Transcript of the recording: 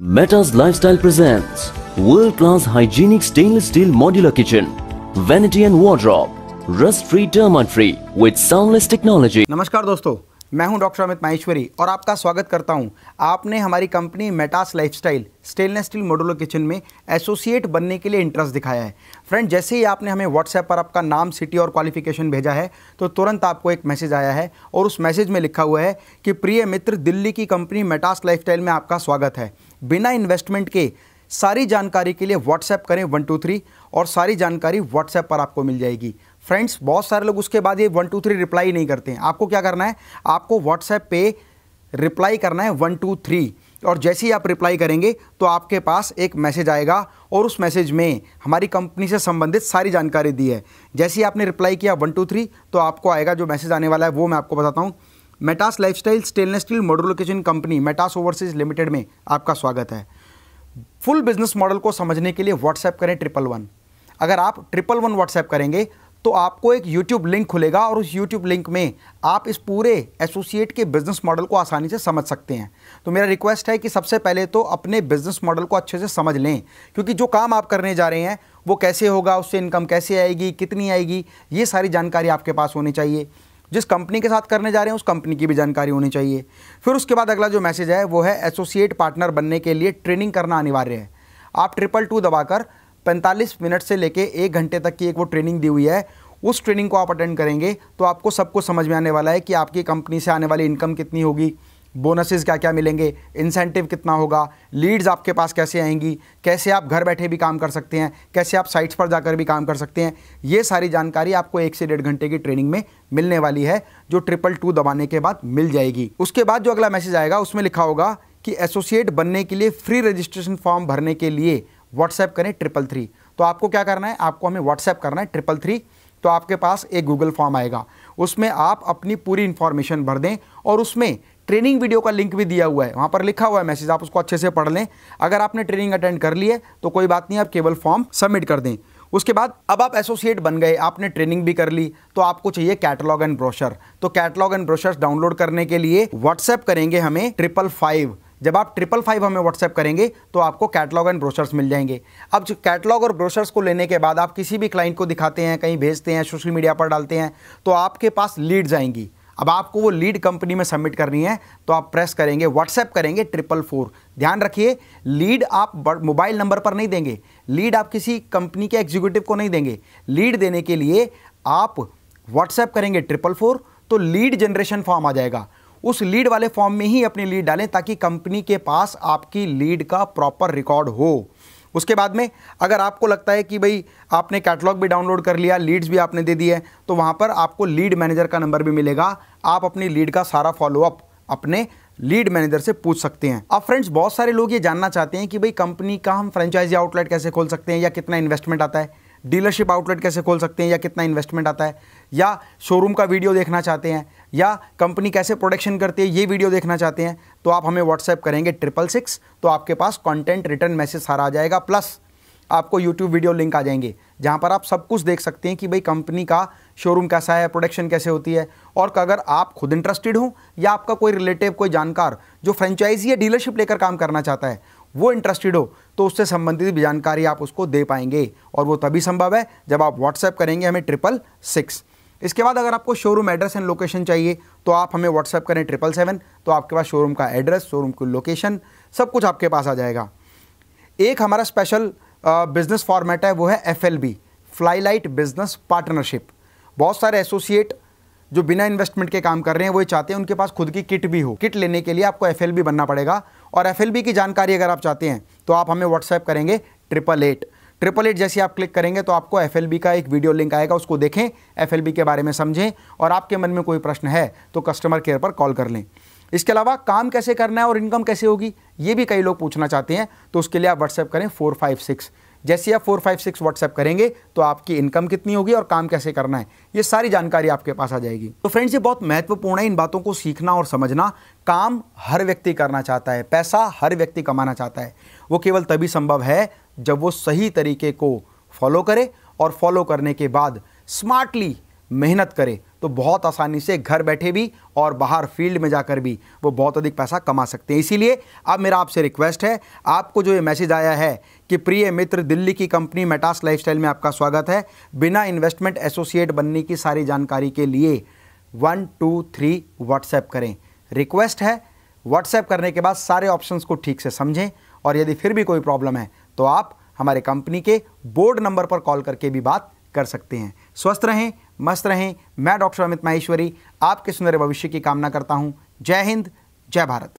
Meta's Lifestyle presents world-class hygienic stainless steel modular kitchen, vanity and wardrobe, rust-free, termite-free with soundless technology. नमस्कार दोस्तों, मैं हूं doctor Amit Maheshwari और आपका स्वागत करता हूं। आपने हमारी company Metas lifestyle stainless steel modular kitchen में एसोसिएट बनने के लिए इंटरेस्ट दिखाया है फ्रेंड जैसे ही आपने हमें व्हाट्सएप पर आपका नाम सिटी और क्वालिफिकेशन भेजा है तो तुरंत आपको एक मैसेज आया है और उस मैसेज में लिखा हुआ है कि प्रिय मित्र दिल्ली की कंपनी मेटास लाइफ में आपका स्वागत है बिना इन्वेस्टमेंट के सारी जानकारी के लिए व्हाट्सएप करें वन टू थ्री और सारी जानकारी व्हाट्सएप पर आपको मिल जाएगी फ्रेंड्स बहुत सारे लोग उसके बाद ये वन टू थ्री रिप्लाई नहीं करते हैं आपको क्या करना है आपको व्हाट्सएप पे रिप्लाई करना है वन टू थ्री और जैसे ही आप रिप्लाई करेंगे तो आपके पास एक मैसेज आएगा और उस मैसेज में हमारी कंपनी से संबंधित सारी जानकारी दी है जैसे ही आपने रिप्लाई किया वन टू थ्री तो आपको आएगा जो मैसेज आने वाला है वो मैं आपको बताता हूँ मेटास लाइफस्टाइल स्टेनलेस स्टील मॉडुलोकेशन कंपनी मेटास ओवरसीज लिमिटेड में आपका स्वागत है फुल बिजनेस मॉडल को समझने के लिए व्हाट्सएप करें ट्रिपल वन अगर आप ट्रिपल वन व्हाट्सएप करेंगे तो आपको एक यूट्यूब लिंक खुलेगा और उस यूट्यूब लिंक में आप इस पूरे एसोसिएट के बिजनेस मॉडल को आसानी से समझ सकते हैं तो मेरा रिक्वेस्ट है कि सबसे पहले तो अपने बिजनेस मॉडल को अच्छे से समझ लें क्योंकि जो काम आप करने जा रहे हैं वो कैसे होगा उससे इनकम कैसे आएगी कितनी आएगी ये सारी जानकारी आपके पास होनी चाहिए जिस कंपनी के साथ करने जा रहे हैं उस कंपनी की भी जानकारी होनी चाहिए फिर उसके बाद अगला जो मैसेज है वो है एसोसिएट पार्टनर बनने के लिए ट्रेनिंग करना अनिवार्य है आप ट्रिपल टू दबाकर 45 मिनट से लेके एक घंटे तक की एक वो ट्रेनिंग दी हुई है उस ट्रेनिंग को आप अटेंड करेंगे तो आपको सब कुछ समझ में आने वाला है कि आपकी कंपनी से आने वाली इनकम कितनी होगी बोनसेस क्या क्या मिलेंगे इंसेंटिव कितना होगा लीड्स आपके पास कैसे आएंगी कैसे आप घर बैठे भी काम कर सकते हैं कैसे आप साइट्स पर जाकर भी काम कर सकते हैं ये सारी जानकारी आपको एक से डेढ़ घंटे की ट्रेनिंग में मिलने वाली है जो ट्रिपल टू दबाने के बाद मिल जाएगी उसके बाद जो अगला मैसेज आएगा उसमें लिखा होगा कि एसोसिएट बनने के लिए फ्री रजिस्ट्रेशन फॉर्म भरने के लिए व्हाट्सएप करें ट्रिपल थ्री तो आपको क्या करना है आपको हमें व्हाट्सएप करना है ट्रिपल थ्री तो आपके पास एक गूगल फॉर्म आएगा उसमें आप अपनी पूरी इन्फॉर्मेशन भर दें और उसमें ट्रेनिंग वीडियो का लिंक भी दिया हुआ है वहाँ पर लिखा हुआ है मैसेज आप उसको अच्छे से पढ़ लें अगर आपने ट्रेनिंग अटेंड कर ली है तो कोई बात नहीं आप केवल फॉर्म सबमिट कर दें उसके बाद अब आप एसोसिएट बन गए आपने ट्रेनिंग भी कर ली तो आपको चाहिए कैटलॉग एंड ब्रोशर तो कैटलॉग एंड ब्रोशर्स डाउनलोड करने के लिए व्हाट्सएप करेंगे हमें ट्रिपल फाइव जब आप ट्रिपल फाइव हमें व्हाट्सएप करेंगे तो आपको कैटलॉग एंड ब्रोशर्स मिल जाएंगे अब जो कैटलॉग और ब्रोशर्स को लेने के बाद आप किसी भी क्लाइंट को दिखाते हैं कहीं भेजते हैं सोशल मीडिया पर डालते हैं तो आपके पास लीड्स आएंगी अब आपको वो लीड कंपनी में सबमिट करनी है तो आप प्रेस करेंगे व्हाट्सएप करेंगे ट्रिपल फोर ध्यान रखिए लीड आप मोबाइल नंबर पर नहीं देंगे लीड आप किसी कंपनी के एग्जीक्यूटिव को नहीं देंगे लीड देने के लिए आप व्हाट्सएप करेंगे ट्रिपल फोर तो लीड जनरेशन फॉर्म आ जाएगा उस लीड वाले फॉर्म में ही अपनी लीड डालें ताकि कंपनी के पास आपकी लीड का प्रॉपर रिकॉर्ड हो उसके बाद में अगर आपको लगता है कि भाई आपने कैटलॉग भी डाउनलोड कर लिया लीड्स भी आपने दे दिए तो वहाँ पर आपको लीड मैनेजर का नंबर भी मिलेगा आप अपनी लीड का सारा फॉलोअप अपने लीड मैनेजर से पूछ सकते हैं अब फ्रेंड्स बहुत सारे लोग ये जानना चाहते हैं कि भाई कंपनी का हम फ्रेंचाइजी आउटलेट कैसे खोल सकते हैं या कितना इन्वेस्टमेंट आता है डीलरशिप आउटलेट कैसे खोल सकते हैं या कितना इन्वेस्टमेंट आता है या शोरूम का वीडियो देखना चाहते हैं या कंपनी कैसे प्रोडक्शन करती है ये वीडियो देखना चाहते हैं तो आप हमें व्हाट्सएप करेंगे ट्रिपल सिक्स तो आपके पास कंटेंट रिटर्न मैसेज सारा आ जाएगा प्लस आपको यूट्यूब वीडियो लिंक आ जाएंगे जहाँ पर आप सब कुछ देख सकते हैं कि भाई कंपनी का शोरूम कैसा है प्रोडक्शन कैसे होती है और अगर आप खुद इंटरेस्टेड हो या आपका कोई रिलेटिव कोई जानकार जो फ्रेंचाइजी या डीलरशिप लेकर काम करना चाहता है वो इंटरेस्टेड हो तो उससे संबंधित भी जानकारी आप उसको दे पाएंगे और वो तभी संभव है जब आप व्हाट्सएप करेंगे हमें ट्रिपल सिक्स इसके बाद अगर आपको शोरूम एड्रेस एंड लोकेशन चाहिए तो आप हमें व्हाट्सएप करें ट्रिपल सेवन तो आपके पास शोरूम का एड्रेस शोरूम की लोकेशन सब कुछ आपके पास आ जाएगा एक हमारा स्पेशल बिजनेस फॉर्मेट है वो है F L B fly light business partnership बहुत सारे एसोसिएट जो बिना इन्वेस्टमेंट के काम कर रहे हैं वो चाहते हैं उनके पास खुद की किट भी हो किट लेने के लिए आपको एफ बनना पड़ेगा और एफ की जानकारी अगर आप चाहते हैं तो आप हमें व्हाट्सएप करेंगे ट्रिपल एट ट्रिपल एट जैसे आप क्लिक करेंगे तो आपको एफ का एक वीडियो लिंक आएगा उसको देखें एफ के बारे में समझें और आपके मन में कोई प्रश्न है तो कस्टमर केयर पर कॉल कर लें इसके अलावा काम कैसे करना है और इनकम कैसे होगी ये भी कई लोग पूछना चाहते हैं तो उसके लिए आप व्हाट्सएप करें फोर फाइव सिक्स जैसे आप फोर फाइव सिक्स व्हाट्सएप करेंगे तो आपकी इनकम कितनी होगी और काम कैसे करना है ये सारी जानकारी आपके पास आ जाएगी तो फ्रेंड्स ये बहुत महत्वपूर्ण है इन बातों को सीखना और समझना काम हर व्यक्ति करना चाहता है पैसा हर व्यक्ति कमाना चाहता है वो केवल तभी संभव है जब वो सही तरीके को फॉलो करे और फॉलो करने के बाद स्मार्टली मेहनत करे तो बहुत आसानी से घर बैठे भी और बाहर फील्ड में जाकर भी वो बहुत अधिक पैसा कमा सकते हैं इसीलिए अब मेरा आपसे रिक्वेस्ट है आपको जो ये मैसेज आया है कि प्रिय मित्र दिल्ली की कंपनी मेटास लाइफस्टाइल में आपका स्वागत है बिना इन्वेस्टमेंट एसोसिएट बनने की सारी जानकारी के लिए वन टू थ्री व्हाट्सएप करें रिक्वेस्ट है व्हाट्सएप करने के बाद सारे ऑप्शंस को ठीक से समझें और यदि फिर भी कोई प्रॉब्लम है तो आप हमारे कंपनी के बोर्ड नंबर पर कॉल करके भी बात कर सकते हैं स्वस्थ रहें मस्त रहें मैं डॉक्टर अमित माहेश्वरी आपके सुंदर भविष्य की कामना करता हूँ जय हिंद जय भारत